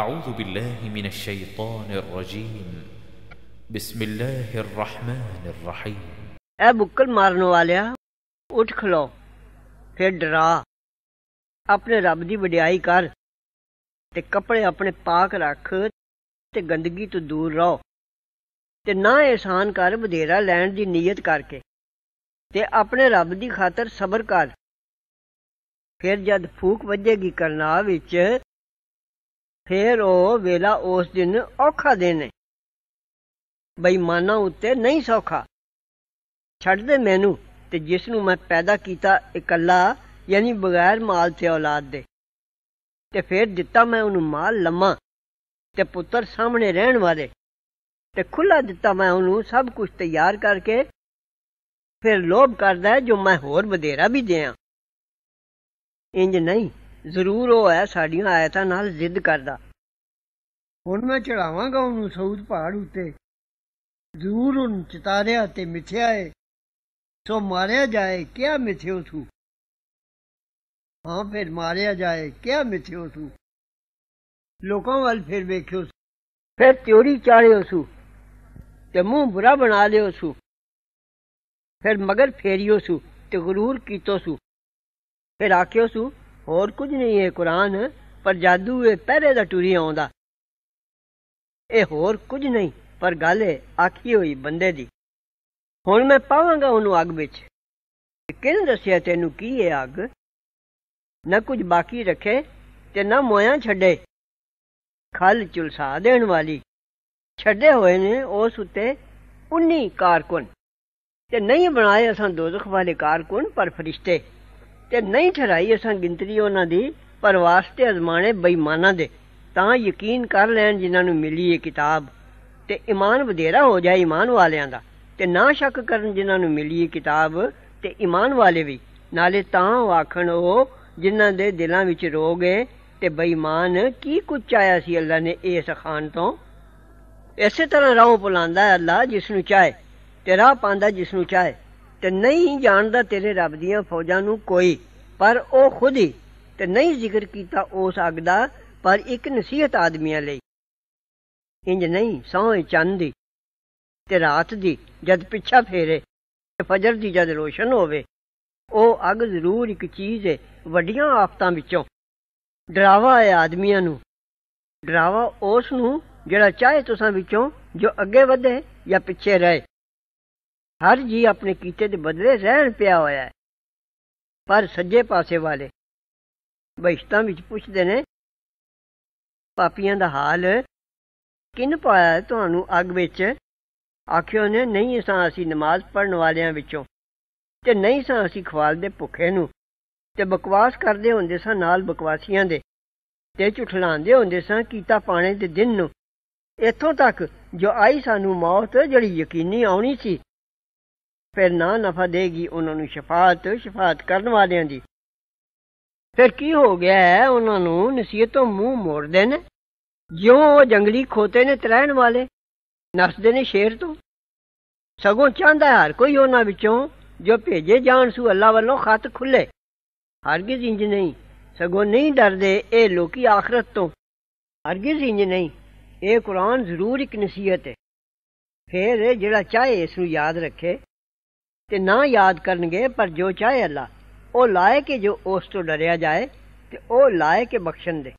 أعوذ بالله من الشيطان الرجيم بسم الله الرحمن الرحيم ਐ ਬੁੱਕਲ ਮਾਰਨ ਵਾਲਿਆ ਉੱਠ ਖਲੋ ਫਿਰ ਡਰਾ ਆਪਣੇ ਰੱਬ ਦੀ ਵਡਿਆਈ ਕਰ ਤੇ ਕੱਪੜੇ ਆਪਣੇ ਪਾਕ ਰੱਖ ਤੇ ਗੰਦਗੀ ਤੋਂ ਦੂਰ ਰਹੋ ਤੇ ਨਾ ਇਹਸਾਨ ਕਰ ਬਧੇਰਾ ਲੈਣ ਦੀ ਨੀਅਤ ਕਰਕੇ ਤੇ ਆਪਣੇ ਰੱਬ ਦੀ ਖਾਤਰ ਸਬਰ ਕਰ ਫਿਰ ਜਦ ਫੂਕ ਵੱਜੇਗੀ ਕਰਨਾ ਵਿੱਚ ਫੇਰ ਉਹ ਵੇਲਾ ਉਸ ਦਿਨ ਔਖਾ ਦਿਨ ਹੈ ਬੇਈਮਾਨਾਂ ਉੱਤੇ ਨਹੀਂ ਸੌਖਾ ਛੱਡ ਦੇ ਮੈਨੂੰ ਤੇ ਜਿਸ ਨੂੰ ਮੈਂ ਪੈਦਾ ਕੀਤਾ ਇਕੱਲਾ ਯਾਨੀ ਬਗੈਰ ਮਾਲ ਤੇ ਔਲਾਦ ਦੇ ਤੇ ਫੇਰ ਦਿੱਤਾ ਮੈਂ ਉਹਨੂੰ ਮਾਲ ਲੰਮਾ ਤੇ ਪੁੱਤਰ ਸਾਹਮਣੇ ਰਹਿਣ ਵਾਲੇ ਤੇ ਖੁੱਲਾ ਦਿੱਤਾ ਮੈਂ ਉਹਨੂੰ ਸਭ ਕੁਝ ਤਿਆਰ ਕਰਕੇ ਫਿਰ ਲੋਭ ਕਰਦਾ ਜੋ ਮੈਂ ਹੋਰ ਵਧੇਰਾ ਵੀ ਦਿਆਂ ਇੰਜ ਨਹੀਂ ਜ਼ਰੂਰ ਉਹ ਹੈ ਸਾਡੀਆਂ ਆਇਤਾਂ ਨਾਲ ਜ਼ਿੱਦ ਕਰਦਾ ਹੁਣ ਮੈਂ ਚੜਾਵਾਂਗਾ ਉਹਨੂੰ ਸਊਦ ਪਹਾੜ ਉੱਤੇ ਜ਼ਰੂਰ ਉਹਨ ਚਿਤਾਰਿਆ ਤੇ ਮਿਥਿਆ ਏ ਸੋ ਮਾਰਿਆ ਜਾਏ ਕਿਆ ਮਿਥਿਓ ਤੂੰ ਹਾਂ ਫਿਰ ਮਾਰਿਆ ਜਾਏ ਕਿਆ ਮਿਥਿਓ ਤੂੰ ਲੋਕਾਂ ਵੱਲ ਫਿਰ ਵੇਖਿਓ ਫਿਰ ਤਿਉਰੀ ਚਾੜਿਓ ਸੂ ਤੇ ਮੂੰਹ ਬੁਰਾ ਬਣਾ ਲਿਓ ਸੂ ਫਿਰ ਮਗਰ ਫੇਰਿਓ ਸੂ ਤੇ ਗਰੂਰ ਕੀਤੋ ਸੂ ਫਿਰ ਆਖਿਓ ਸੂ ਹੋਰ ਕੁਝ ਨਹੀਂ ਹੈ ਕੁਰਾਨ ਪਰ ਜਾਦੂ ਇਹ ਪਹਿਰੇ ਦਾ ਟੁਰੀ ਆਉਂਦਾ ਇਹ ਹੋਰ ਕੁਝ ਨਹੀਂ ਪਰ ਗੱਲ ਹੈ ਆਖੀ ਹੋਈ ਬੰਦੇ ਦੀ ਹੁਣ ਮੈਂ ਪਾਵਾਂਗਾ ਉਹਨੂੰ ਅੱਗ ਵਿੱਚ ਕਿਹਨੇ ਦੱਸਿਆ ਤੈਨੂੰ ਕੀ ਹੈ ਅੱਗ ਨਾ ਕੁਝ ਬਾਕੀ ਰੱਖੇ ਤੇ ਨਾ ਮੋਇਆ ਛੱਡੇ ਖਲ ਚੁਲਸਾ ਦੇਣ ਵਾਲੀ ਛੱਡੇ ਹੋਏ ਨੇ ਉਸ ਉੱਤੇ 19 ਕਾਰਕੁਨ ਤੇ ਨਹੀਂ ਬਣਾਏ ਅਸਾਂ ਦੋਜ਼ਖ ਵਾਲੇ ਕਾਰਕੁਨ ਪਰ ਫਰਿਸ਼ਤੇ ਤੇ ਨਹੀਂ ਠਰਾਈ ਅਸਾਂ ਗਿੰਤਰੀ ਉਹਨਾਂ ਦੀ ਪਰ ਵਾਸਤੇ ਅਜ਼ਮਾਣੇ ਬੇਈਮਾਨਾਂ ਦੇ ਤਾਂ ਯਕੀਨ ਕਰ ਲੈਣ ਜਿਨ੍ਹਾਂ ਨੂੰ ਮਿਲੀ ਇਹ ਕਿਤਾਬ ਤੇ ਈਮਾਨ ਵਧੇਰਾ ਹੋ ਜਾਏ ਈਮਾਨ ਵਾਲਿਆਂ ਦਾ ਤੇ ਨਾ ਸ਼ੱਕ ਕਰਨ ਜਿਨ੍ਹਾਂ ਨੂੰ ਮਿਲੀ ਇਹ ਕਿਤਾਬ ਤੇ ਈਮਾਨ ਵਾਲੇ ਵੀ ਨਾਲੇ ਤਾਂ ਆਖਣ ਉਹ ਜਿਨ੍ਹਾਂ ਦੇ ਦਿਲਾਂ ਵਿੱਚ ਰੋਗ ਹੈ ਤੇ ਬੇਈਮਾਨ ਕੀ ਕੁਝ ਆਇਆ ਸੀ ਅੱਲਾ ਨੇ ਇਸ ਖਾਨ ਤੋਂ ਇਸੇ ਤਰ੍ਹਾਂ ਰਾਹ ਪੁਲਾਂਦਾ ਹੈ ਅੱਲਾ ਜਿਸ ਨੂੰ ਚਾਹੇ ਤੇ ਰਾਹ ਪਾਉਂਦਾ ਜਿਸ ਨੂੰ ਚਾਹੇ ਤੇ ਨਹੀਂ ਜਾਣਦਾ ਤੇਰੇ ਰੱਬ ਦੀਆਂ ਫੌਜਾਂ ਨੂੰ ਕੋਈ ਪਰ ਉਹ ਖੁਦ ਹੀ ਤੇ ਨਹੀਂ ਜ਼ਿਕਰ ਕੀਤਾ ਉਸ ਅੱਗ ਦਾ ਪਰ ਇੱਕ ਨਸੀਹਤ ਆਦਮੀਆਂ ਲਈ ਇੰਜ ਨਹੀਂ ਸੌਂ ਚੰਦ ਦੀ ਤੇ ਰਾਤ ਦੀ ਜਦ ਪਿੱਛਾ ਫੇਰੇ ਤੇ ਫਜਰ ਦੀ ਜਦ ਰੋਸ਼ਨ ਹੋਵੇ ਉਹ ਅੱਗ ਜ਼ਰੂਰ ਇੱਕ ਚੀਜ਼ ਹੈ ਵੱਡੀਆਂ ਆਫਤਾਂ ਵਿੱਚੋਂ ਡਰਾਵਾ ਹੈ ਆਦਮੀਆਂ ਨੂੰ ਡਰਾਵਾ ਉਸ ਨੂੰ ਜਿਹੜਾ ਚਾਹੇ ਤੁਸਾਂ ਵਿੱਚੋਂ ਜੋ ਅੱਗੇ ਵਧੇ ਜਾਂ ਪਿੱਛੇ ਰਹੇ ਹਰ ਜੀ ਆਪਣੇ ਕੀਤੇ ਦੇ ਬਦਲੇ ਰਹਿਣ ਪਿਆ ਹੋਇਆ ਹੈ ਪਰ ਸੱਜੇ ਪਾਸੇ ਵਾਲੇ ਬਿਸ਼ਤਾਂ ਵਿੱਚ ਪੁੱਛਦੇ ਨੇ ਪਾਪੀਆਂ ਦਾ ਹਾਲ ਕਿਨ ਪਾਇਆ ਤੁਹਾਨੂੰ ਅੱਗ ਵਿੱਚ ਆਖਿਓ ਨੇ ਨਹੀਂ ਸਾਂ ਅਸੀਂ ਨਮਾਜ਼ ਪੜਨ ਵਾਲਿਆਂ ਵਿੱਚੋਂ ਤੇ ਨਹੀਂ ਸਾਂ ਅਸੀਂ ਖਵਾਲ ਦੇ ਭੁੱਖੇ ਨੂੰ ਤੇ ਬਕਵਾਸ ਕਰਦੇ ਹੁੰਦੇ ਸਾਂ ਨਾਲ ਬਕਵਾਸੀਆਂ ਦੇ ਤੇ ਝੁਠਲਾਉਂਦੇ ਹੁੰਦੇ ਸਾਂ ਕੀਤਾ ਪਾਣੇ ਦੇ ਦਿਨ ਨੂੰ ਇੱਥੋਂ ਤੱਕ ਜੋ ਆਈ ਸਾਨੂੰ ਮੌਤ ਜਿਹੜੀ ਯਕੀਨੀ ਆਉਣੀ ਸੀ ਫਿਰ ਨਾ ਨਫਾ ਦੇਗੀ ਉਹਨਾਂ ਨੂੰ ਸ਼ਫਾਤ ਸ਼ਫਾਤ ਕਰਨ ਵਾਲਿਆਂ ਦੀ ਫਿਰ ਕੀ ਹੋ ਗਿਆ ਉਹਨਾਂ ਨੂੰ ਨਸੀਹਤੋਂ ਮੂੰਹ ਮੋੜਦੇ ਨੇ ਜਿਉਂ ਉਹ ਜੰਗਲੀ ਖੋਤੇ ਨੇ ਤਰਹਿਣ ਵਾਲੇ ਨਸਦੇ ਨੇ ਸ਼ੇਰ ਤੋਂ ਸਗੋਂ ਚਾਹੁੰਦਾ ਹਰ ਕੋਈ ਉਹਨਾਂ ਵਿੱਚੋਂ ਜੋ ਭੇਜੇ ਜਾਣ ਸੂ ਅੱਲਾ ਵੱਲੋਂ ਖਤ ਖੁੱਲੇ ਹਰ ਕਿਸ ਇੰਜ ਨਹੀਂ ਸਗੋਂ ਨਹੀਂ ਡਰਦੇ ਇਹ ਲੋਕੀ ਆਖਰਤ ਤੋਂ ਹਰ ਕਿਸ ਇੰਜ ਨਹੀਂ ਇਹ ਕੁਰਾਨ ਜ਼ਰੂਰ ਇੱਕ ਨਸੀਹਤ ਹੈ ਫੇਰ ਜਿਹੜਾ ਚਾਹੇ ਇਸ ਨੂੰ ਯਾਦ ਰੱਖੇ ਤੇ ਨਾ ਯਾਦ ਕਰਨਗੇ ਪਰ ਜੋ ਚਾਹੇ ਅੱਲਾ ਉਹ ਲਾਇਕ ਜੋ ਉਸ ਤੋਂ ਡਰਿਆ ਜਾਏ ਤੇ ਉਹ ਲਾਇਕ ਬਖਸ਼ਣ ਦੇ